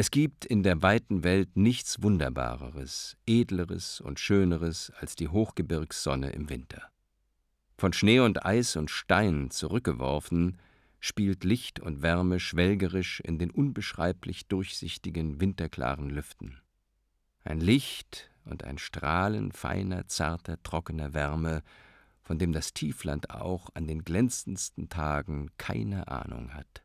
Es gibt in der weiten Welt nichts Wunderbareres, Edleres und Schöneres als die Hochgebirgssonne im Winter. Von Schnee und Eis und Stein zurückgeworfen, spielt Licht und Wärme schwelgerisch in den unbeschreiblich durchsichtigen, winterklaren Lüften. Ein Licht und ein Strahlen feiner, zarter, trockener Wärme, von dem das Tiefland auch an den glänzendsten Tagen keine Ahnung hat.